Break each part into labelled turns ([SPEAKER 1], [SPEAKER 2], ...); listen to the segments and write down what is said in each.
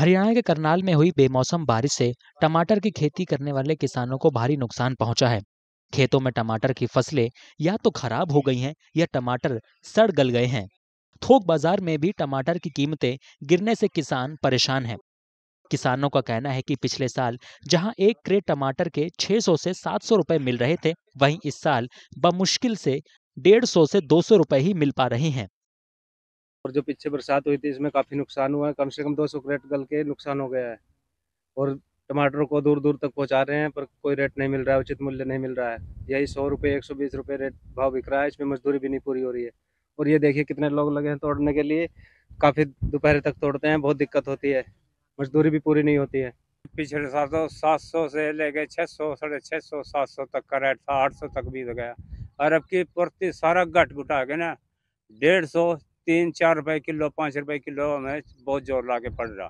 [SPEAKER 1] हरियाणा के करनाल में हुई बेमौसम बारिश से टमाटर की खेती करने वाले किसानों को भारी नुकसान पहुंचा है खेतों में टमाटर की फसलें या तो खराब हो गई हैं या टमाटर सड़ गल गए हैं थोक बाजार में भी टमाटर की कीमतें गिरने से किसान परेशान हैं किसानों का कहना है कि पिछले साल जहां एक क्रेट टमाटर के 600 से 700 रुपए मिल रहे थे वहीं इस साल बमुश्किल से 150 से 200 रुपए ही मिल पा रहे हैं
[SPEAKER 2] और जो पीछे बरसात हुई थी इसमें काफ़ी नुकसान हुआ है कम से कम दो सौ क्रेट गल के नुकसान हो गया है और टमाटरों को दूर दूर तक पहुंचा रहे हैं पर कोई रेट नहीं मिल रहा है उचित मूल्य नहीं मिल रहा है यही सौ रुपये एक सौ बीस रुपये रेट भाव बिक रहा है इसमें मजदूरी भी नहीं पूरी हो रही है और ये देखिए कितने लोग लगे हैं तोड़ने के लिए काफ़ी दोपहर तक तोड़ते हैं बहुत दिक्कत होती है मजदूरी भी पूरी नहीं होती है
[SPEAKER 3] पिछले साल तो सात सौ से लेके छः सौ साढ़े छः सौ सात सौ तक का रेट था आठ सौ तक भी हो तो गया और अब की प्रति सारा घट घुटा के ना डेढ़ सौ तीन चार रुपए किलो पाँच रुपए किलो हमें बहुत जोर ला के पड़ रहा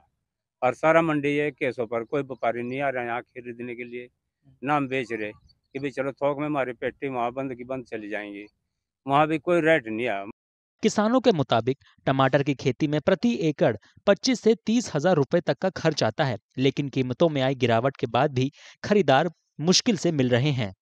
[SPEAKER 3] और सारा मंडी है केसों पर कोई व्यापारी नहीं आ रहा यहाँ खरीदने के लिए ना हम बेच रहे कि भाई चलो थोक में हमारी पेटी वहाँ बंद की बंद चली जाएंगी वहाँ भी कोई रेट
[SPEAKER 1] नहीं आया किसानों के मुताबिक टमाटर की खेती में प्रति एकड़ 25 से तीस हजार रुपए तक का खर्च आता है लेकिन कीमतों में आई गिरावट के बाद भी खरीदार मुश्किल से मिल रहे हैं